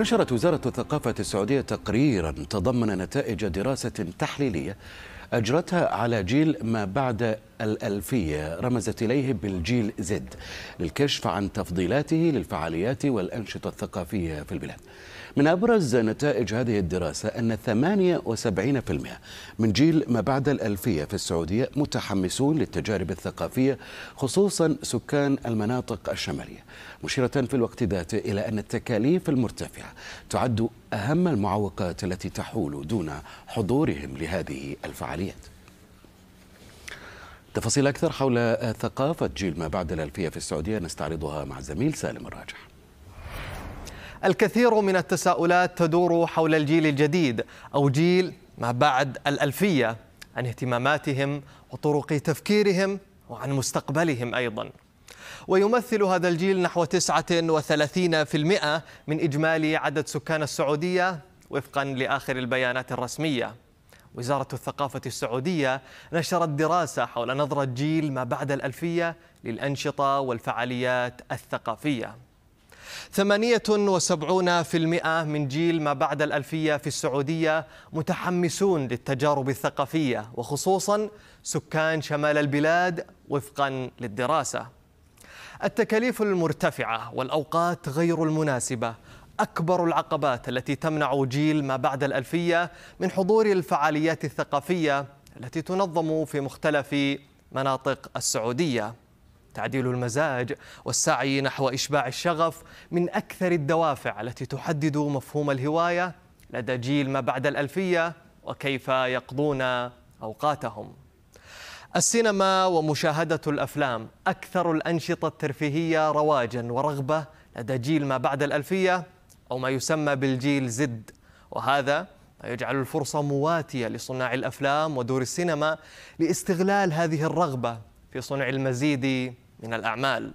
نشرت وزارة الثقافة السعودية تقريرا تضمن نتائج دراسة تحليلية أجرتها على جيل ما بعد الألفية رمزت إليه بالجيل زد للكشف عن تفضيلاته للفعاليات والأنشطة الثقافية في البلاد من أبرز نتائج هذه الدراسة أن 78% من جيل ما بعد الألفية في السعودية متحمسون للتجارب الثقافية خصوصا سكان المناطق الشمالية مشيرة في الوقت ذاته إلى أن التكاليف المرتفعة تعد أهم المعوقات التي تحول دون حضورهم لهذه الفعاليات تفاصيل أكثر حول ثقافة جيل ما بعد الألفية في السعودية نستعرضها مع زميل سالم الراجح الكثير من التساؤلات تدور حول الجيل الجديد أو جيل ما بعد الألفية عن اهتماماتهم وطرق تفكيرهم وعن مستقبلهم أيضا ويمثل هذا الجيل نحو 39% من إجمالي عدد سكان السعودية وفقا لآخر البيانات الرسمية وزارة الثقافة السعودية نشرت دراسة حول نظرة جيل ما بعد الألفية للأنشطة والفعاليات الثقافية 78% من جيل ما بعد الألفية في السعودية متحمسون للتجارب الثقافية وخصوصا سكان شمال البلاد وفقا للدراسة التكاليف المرتفعة والأوقات غير المناسبة أكبر العقبات التي تمنع جيل ما بعد الألفية من حضور الفعاليات الثقافية التي تنظم في مختلف مناطق السعوديه تعديل المزاج والسعي نحو إشباع الشغف من أكثر الدوافع التي تحدد مفهوم الهواية لدى جيل ما بعد الألفية وكيف يقضون أوقاتهم السينما ومشاهدة الأفلام أكثر الأنشطة الترفيهية رواجا ورغبة لدى جيل ما بعد الألفية أو ما يسمى بالجيل زد وهذا ما يجعل الفرصة مواتية لصناع الأفلام ودور السينما لاستغلال هذه الرغبة في صنع المزيد من الأعمال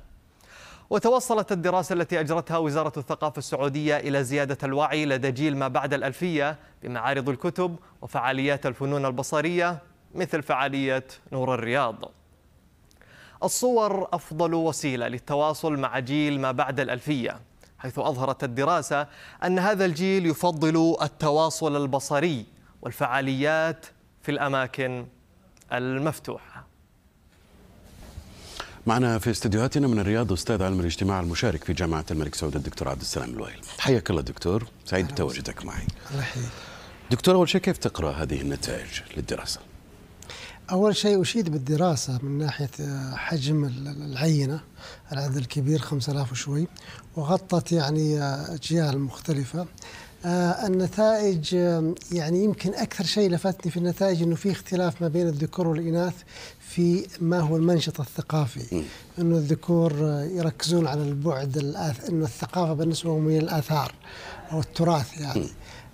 وتوصلت الدراسة التي أجرتها وزارة الثقافة السعودية إلى زيادة الوعي لدى جيل ما بعد الألفية بمعارض الكتب وفعاليات الفنون البصرية مثل فعالية نور الرياض الصور أفضل وسيلة للتواصل مع جيل ما بعد الألفية حيث أظهرت الدراسة أن هذا الجيل يفضل التواصل البصري والفعاليات في الأماكن المفتوحة معنا في استديوهاتنا من الرياض استاذ علم الاجتماع المشارك في جامعه الملك سعود الدكتور عبد السلام الوائل حياك الله دكتور سعيد بتواجدك معي الله يحييك دكتور اول شيء كيف تقرا هذه النتائج للدراسه اول شيء اشيد بالدراسه من ناحيه آه، حجم العينه العدد الكبير 5000 وشوي وغطت يعني آه، اجيال مختلفه آه، النتائج يعني يمكن اكثر شيء لفتني في النتائج انه في اختلاف ما بين الذكور والاناث في ما هو المنشط الثقافي انه الذكور آه، يركزون على البعد الأث... انه الثقافه بالنسبه لهم هي الاثار او التراث يعني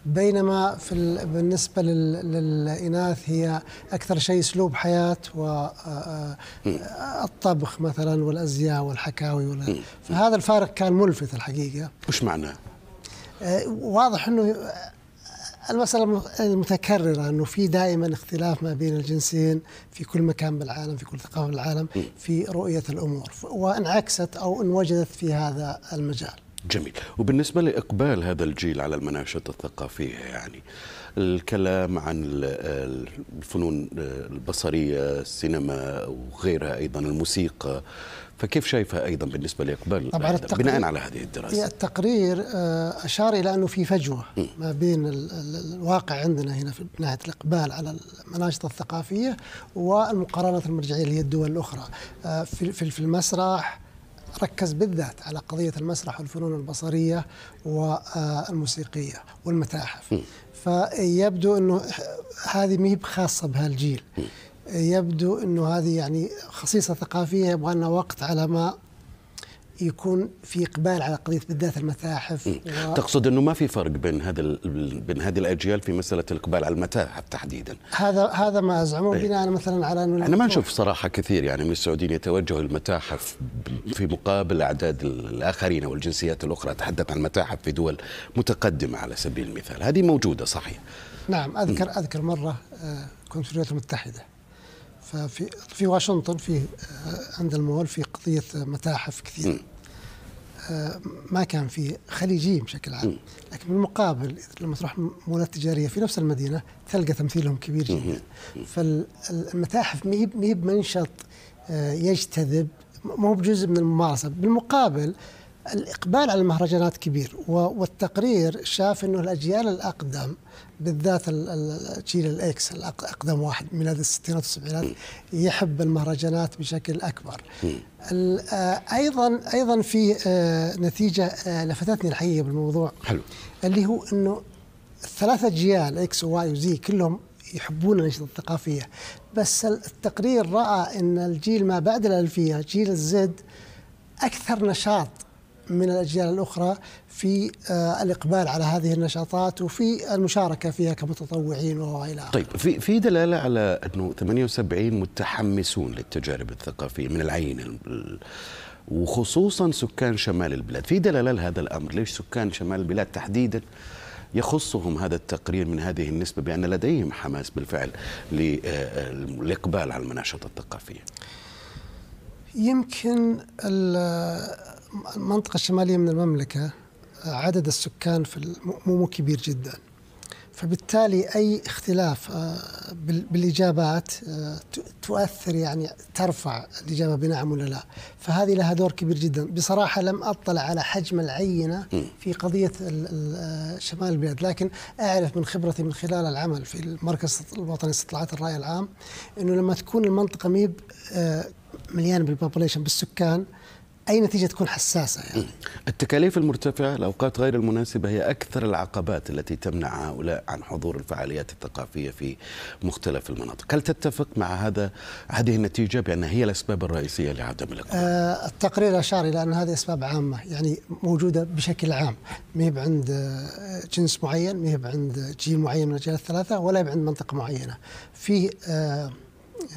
بينما في ال... بالنسبه لل... للاناث هي اكثر شيء اسلوب حياه والطبخ آه، مثلا والازياء والحكاوي ولا... فهذا الفارق كان ملفت الحقيقه وش معناه؟ آه، واضح انه آه، المسألة المتكررة أنه في دائما اختلاف ما بين الجنسين في كل مكان بالعالم في كل ثقافة بالعالم في رؤية الأمور وانعكست أو انوجدت في هذا المجال جميل وبالنسبة لإقبال هذا الجيل على المناشط الثقافية يعني الكلام عن الفنون آه، البصرية السينما وغيرها أيضا الموسيقى فكيف شايفها ايضا بالنسبه لاقبال بناء على هذه الدراسه؟ التقرير آه، اشار الى انه في فجوه ما بين الواقع عندنا هنا في ناحيه الاقبال على المناشط الثقافيه والمقارنات المرجعيه اللي هي الدول الاخرى آه، في في المسرح ركز بالذات على قضيه المسرح والفنون البصريه والموسيقيه والمتاحف فيبدو انه هذه ما هي خاصه بهالجيل يبدو انه هذه يعني خصيصه ثقافيه يبغى لنا وقت على ما يكون في اقبال على قضيه بالذات المتاحف و... تقصد انه ما في فرق بين هذا ال... بين هذه الاجيال في مساله الاقبال على المتاحف تحديدا هذا هذا ما ازعمه إيه؟ بناء مثلا على انه انا ما نشوف صراحه كثير يعني من السعوديين يتوجهوا للمتاحف في مقابل اعداد الاخرين او الجنسيات الاخرى اتحدث عن المتاحف في دول متقدمه على سبيل المثال هذه موجوده صحيح نعم اذكر اذكر مره آه، كنت في الولايات المتحده ففي في واشنطن في آه، عند المول في قضيه آه، متاحف كثير آه، ما كان في خليجيين بشكل عام لكن بالمقابل لما تروح مولات تجاريه في نفس المدينه تلقى تمثيلهم كبير جدا فالمتاحف ما هي بمنشط يجتذب مو بجزء من الممارسه بالمقابل الإقبال على المهرجانات كبير والتقرير شاف أنه الأجيال الأقدم بالذات الجيل الاكس اقدم واحد من هذه الستينات والسبعينات يحب المهرجانات بشكل اكبر. آه، ايضا ايضا في آه، نتيجه آه، لفتتني الحقيقه بالموضوع حلو اللي هو انه الثلاثه اجيال اكس وواي وزي كلهم يحبون الانشطه الثقافيه بس التقرير راى ان الجيل ما بعد الالفيه جيل الزد اكثر نشاط من الأجيال الأخرى في آه، الإقبال على هذه النشاطات وفي المشاركة فيها كمتطوعين وإلى آخره. طيب في في دلالة على أنه 78 متحمسون للتجارب الثقافية من العين وخصوصا سكان شمال البلاد، في دلالة لهذا الأمر، ليش سكان شمال البلاد تحديدا يخصهم هذا التقرير من هذه النسبة بأن لديهم حماس بالفعل للإقبال آه، آه، على المناشط الثقافية؟ يمكن المنطقة الشمالية من المملكة عدد السكان في مو كبير جدا فبالتالي أي اختلاف آه، بالإجابات آه، تؤثر يعني ترفع الإجابة بنعم ولا لا فهذه لها دور كبير جدا بصراحة لم أطلع على حجم العينة في قضية آه، شمال البلاد لكن أعرف من خبرتي من خلال العمل في المركز الوطني لاستطلاعات الرأي العام أنه لما تكون المنطقة ميب مليانة بالبوبوليشن بالسكان اي نتيجه تكون حساسه يعني التكاليف المرتفعه الاوقات غير المناسبه هي اكثر العقبات التي تمنع هؤلاء عن حضور الفعاليات الثقافيه في مختلف المناطق هل تتفق مع هذا هذه النتيجه بان هي الاسباب الرئيسيه لعدم الاقبال؟ آه التقرير اشار الى ان هذه اسباب عامه يعني موجوده بشكل عام ما هي عند آه، جنس معين ما هي عند جيل معين من الاجيال الثلاثه ولا عند منطقه معينه في آه,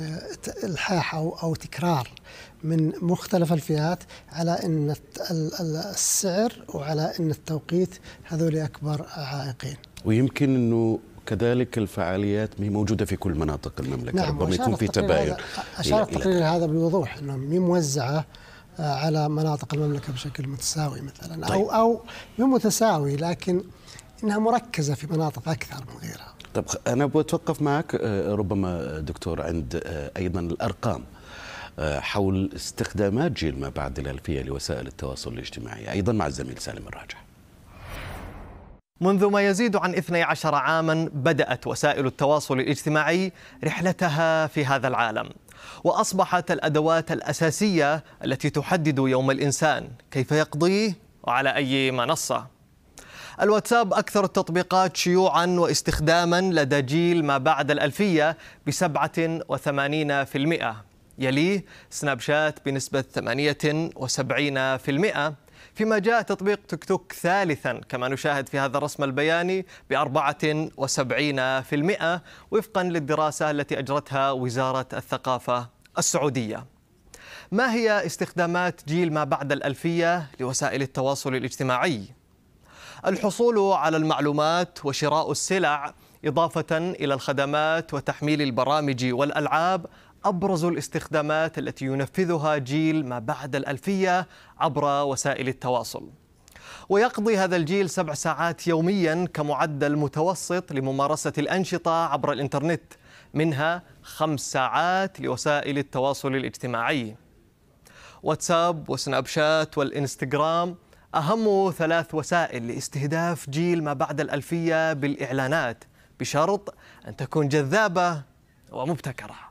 آه، الحاح او او تكرار من مختلف الفئات على ان السعر وعلى ان التوقيت هذول اكبر عائقين. ويمكن انه كذلك الفعاليات مي موجوده في كل مناطق المملكه نعم ربما يكون في تباين اشار التقرير هذا بوضوح انه مي موزعه آه، على مناطق المملكه بشكل متساوي مثلا طيب. او او مو متساوي لكن انها مركزه في مناطق اكثر من غيرها. طب انا بتوقف معك آه، ربما دكتور عند آه، ايضا الارقام آه، حول استخدامات جيل ما بعد الألفية لوسائل التواصل الاجتماعي أيضا مع الزميل سالم الراجح منذ ما يزيد عن 12 عاما بدأت وسائل التواصل الاجتماعي رحلتها في هذا العالم وأصبحت الأدوات الأساسية التي تحدد يوم الإنسان كيف يقضيه وعلى أي منصة الواتساب أكثر التطبيقات شيوعا واستخداما لدى جيل ما بعد الألفية بسبعة وثمانين في المئة يليه سناب شات بنسبة 78% فيما جاء تطبيق تيك توك ثالثا كما نشاهد في هذا الرسم البياني ب 74% وفقا للدراسة التي أجرتها وزارة الثقافة السعودية ما هي استخدامات جيل ما بعد الألفية لوسائل التواصل الاجتماعي؟ الحصول على المعلومات وشراء السلع إضافة إلى الخدمات وتحميل البرامج والألعاب أبرز الاستخدامات التي ينفذها جيل ما بعد الألفية عبر وسائل التواصل ويقضي هذا الجيل سبع ساعات يوميا كمعدل متوسط لممارسة الأنشطة عبر الإنترنت منها خمس ساعات لوسائل التواصل الاجتماعي واتساب وسناب شات والإنستغرام أهم ثلاث وسائل لاستهداف جيل ما بعد الألفية بالإعلانات بشرط أن تكون جذابة ومبتكره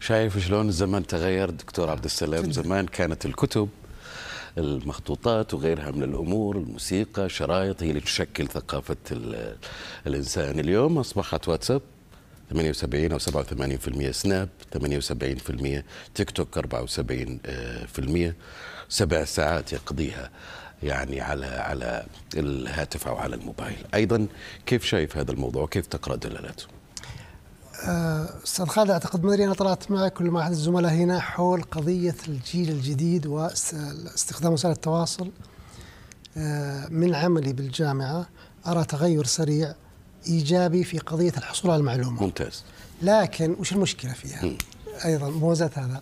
شايف شلون الزمن تغير دكتور عبد السلام زمان كانت الكتب المخطوطات وغيرها من الامور الموسيقى شرايط هي اللي تشكل ثقافه الانسان اليوم اصبحت واتساب 78 او 87% سناب 78% تيك توك 74% سبع ساعات يقضيها يعني على على الهاتف او على الموبايل ايضا كيف شايف هذا الموضوع كيف تقرا دلالاته آه، استاذ خالد اعتقد ما ادري انا طلعت معك ولا مع احد الزملاء هنا حول قضيه الجيل الجديد واستخدام وسائل التواصل آه، من عملي بالجامعه ارى تغير سريع ايجابي في قضيه الحصول على المعلومه. ممتاز. لكن وش المشكله فيها؟ م. ايضا موازاه هذا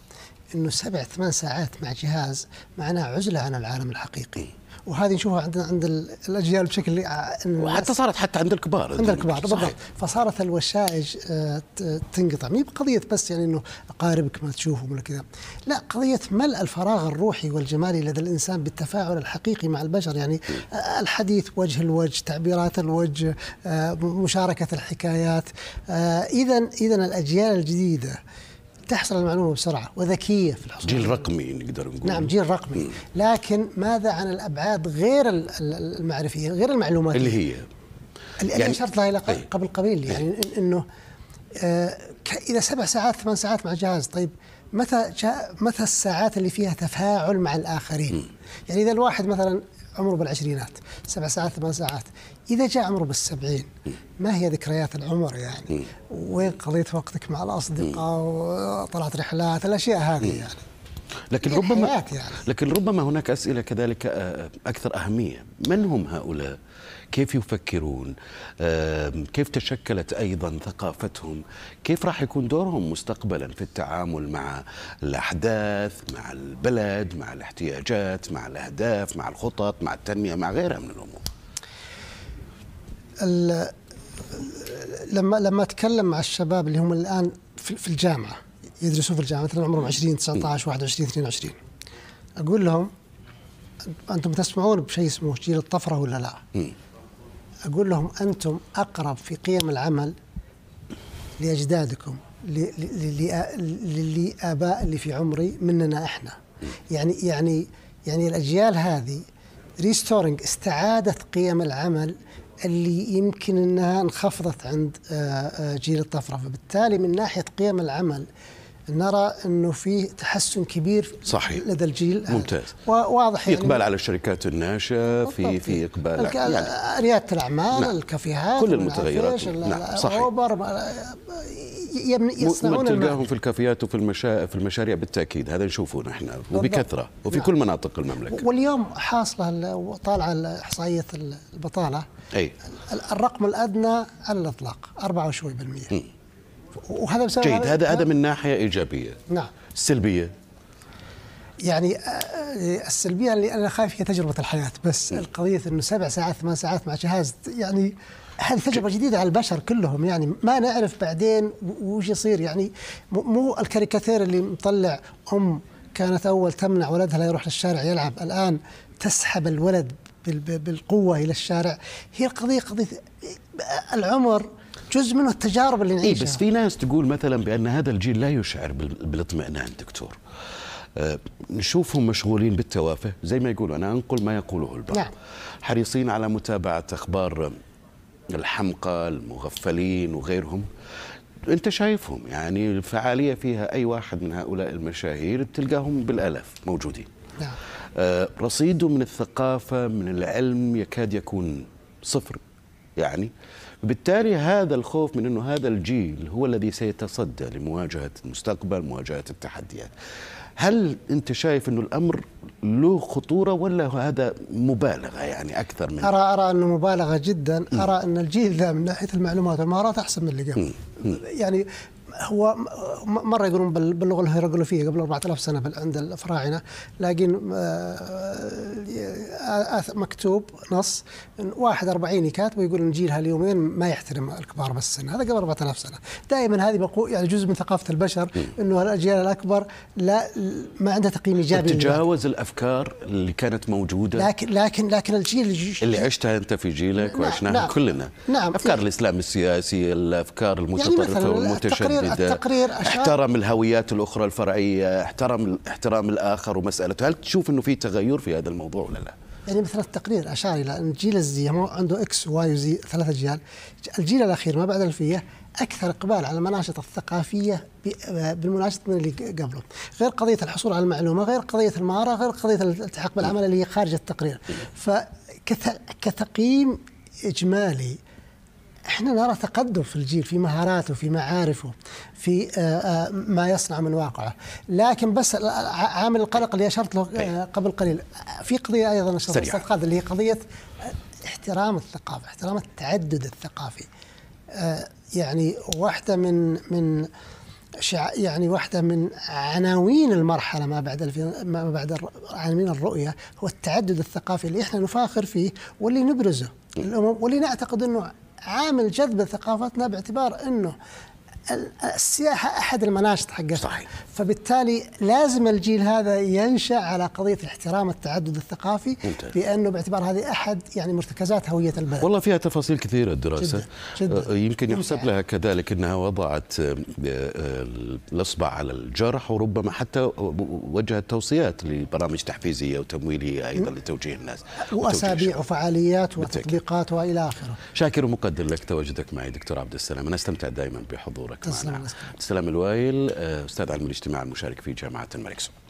انه سبع ثمان ساعات مع جهاز معناه عزله عن العالم الحقيقي. م. وهذه نشوفها عندنا عند الاجيال بشكل آه، وحتى صارت حتى عند الكبار عند الكبار بالضبط فصارت الوشائج آه، تنقطع مي بقضيه بس يعني انه اقاربك ما تشوفهم ولا كذا لا قضيه ملء الفراغ الروحي والجمالي لدى الانسان بالتفاعل الحقيقي مع البشر يعني آه، الحديث وجه الوجه تعبيرات الوجه مشاركه الحكايات اذا اذا الاجيال الجديده تحصل المعلومه بسرعه وذكيه في الحصول جيل رقمي نقدر نقول نعم جيل رقمي لكن ماذا عن الابعاد غير المعرفيه غير المعلومات اللي هي اللي يعني اشرت لها إيه. قبل قليل إيه. يعني انه آه اذا سبع ساعات ثمان ساعات مع جهاز طيب متى جاء متى الساعات اللي فيها تفاعل مع الاخرين؟ م. يعني اذا الواحد مثلا عمره بالعشرينات سبع ساعات ثمان ساعات إذا جاء عمره بالسبعين ما هي ذكريات العمر يعني وين قضيت وقتك مع الأصدقاء وطلعت رحلات الأشياء هذه يعني لكن ربما يعني. لكن ربما هناك أسئلة كذلك آه، آه، أكثر أهمية من هم هؤلاء كيف يفكرون كيف تشكلت أيضا ثقافتهم كيف راح يكون دورهم مستقبلا في التعامل مع الأحداث مع البلد مع الاحتياجات مع الأهداف مع الخطط مع التنمية مع غيرها من الأمور لما لما اتكلم مع الشباب اللي هم الان في الجامعه يدرسون في الجامعه مثلا عمرهم 20 19 21 22 اقول لهم انتم تسمعون بشيء اسمه جيل الطفره ولا لا؟ اقول لهم انتم اقرب في قيم العمل لاجدادكم للاباء اللي في عمري مننا احنا يعني يعني يعني الاجيال هذه ريستورنج استعاده قيم العمل اللي يمكن انها انخفضت عند آه، آه، جيل الطفره فبالتالي من ناحيه قيم العمل نرى انه في تحسن كبير صحيح لدى الجيل ممتاز واضح يعني اقبال على الشركات الناشئه في في اقبال على يعني رياده الاعمال نعم. الكافيهات كل المتغيرات نعم صحيح اوبر يصنعون تلقاهم في الكافيات وفي المشا... في المشاريع بالتاكيد هذا نشوفه نحن وبكثره وفي نعم. كل مناطق المملكه واليوم حاصله وطالعه احصائيه البطاله أي. الرقم الادنى على الاطلاق 24% وهذا بسبب جيد هذا هذا من ناحيه ايجابيه نعم السلبيه يعني آه، آه، السلبيه اللي انا خايف هي تجربه الحياه بس م. القضيه انه سبع ساعات ثمان ساعات مع جهاز يعني هذه تجربه جديده على البشر كلهم يعني ما نعرف بعدين وش يصير يعني مو الكاريكاتير اللي مطلع ام كانت اول تمنع ولدها لا يروح للشارع يلعب الان تسحب الولد بالقوه الى الشارع هي القضيه قضيه العمر جزء منه التجارب اللي إيه، نعيشها إيه بس في ناس تقول مثلا بان هذا الجيل لا يشعر بالاطمئنان دكتور أه نشوفهم مشغولين بالتوافه زي ما يقولوا انا انقل ما يقوله البعض نعم. حريصين على متابعه اخبار الحمقى المغفلين وغيرهم انت شايفهم يعني الفعاليه فيها اي واحد من هؤلاء المشاهير تلقاهم بالالاف موجودين نعم. آه، رصيده من الثقافه من العلم يكاد يكون صفر يعني بالتالي هذا الخوف من انه هذا الجيل هو الذي سيتصدى لمواجهه المستقبل مواجهه التحديات هل انت شايف انه الامر له خطوره ولا هذا مبالغه يعني اكثر من ارى ارى انه مبالغه جدا ارى ان الجيل ذا من ناحيه المعلومات والمهارات احسن من اللي قبل يعني هو مره يقولون باللغه الهيروغليفيه قبل 4000 سنه عند الفراعنه لكن آه، آه، آه، مكتوب نص واحد 40 كاتبه يقول ان جيل هاليومين ما يحترم الكبار بالسن هذا قبل 4000 سنه دائما هذه يعني جزء من ثقافه البشر انه الاجيال الاكبر لا ما عندها تقييم ايجابي تجاوز الافكار اللي كانت موجوده لكن لكن لكن الجيل اللي عشتها انت في جيلك نعم، وعشناها نعم كلنا نعم افكار الاسلام السياسي الافكار المتطرفه يعني والمتشدده التقرير التقرير أشار احترم الهويات الأخرى الفرعية احترم احترام الآخر ومسألته هل تشوف أنه في تغير في هذا الموضوع ولا لا؟ يعني مثلا التقرير اشار الى ان جيل الزي عنده اكس واي وزي ثلاثة اجيال الجيل الاخير ما بعد الالفيه اكثر اقبال على المناشط الثقافيه بالمناشط من اللي قبله غير قضيه الحصول على المعلومه غير قضيه المهاره غير قضيه الالتحاق بالعمل اللي هي خارج التقرير فكتقييم اجمالي احنا نرى تقدم في الجيل في مهاراته في معارفه في آه، آه، ما يصنع من واقعه لكن بس عامل القلق اللي اشرت له آه، طيب. قبل قليل في قضيه ايضا اشرت اللي هي قضيه احترام الثقافه احترام التعدد الثقافي يعني واحده من من يعني واحده من عناوين المرحله ما بعد ما بعد عناوين الرؤيه هو التعدد الثقافي اللي احنا نفاخر فيه واللي نبرزه واللي نعتقد انه عامل جذب ثقافتنا باعتبار انه السياحة أحد المناشط حقتها صحيح فبالتالي لازم الجيل هذا ينشأ على قضية الاحترام التعدد الثقافي ممتاز. بأنه باعتبار هذه أحد يعني مرتكزات هوية البلد والله فيها تفاصيل كثيرة الدراسة جدا. جدا. آه، يمكن يحسب لها كذلك أنها وضعت آه، آه، الإصبع على الجرح وربما حتى وجهت توصيات لبرامج تحفيزية وتمويلية أيضا لتوجيه الناس وأسابيع وفعاليات وتطبيقات وإلى آخره شاكر ومقدر لك تواجدك معي دكتور عبد السلام أنا استمتع دائما بحضورك حضورك معنا تسلم الوايل آه، استاذ علم الاجتماع المشارك في جامعه الملك سعود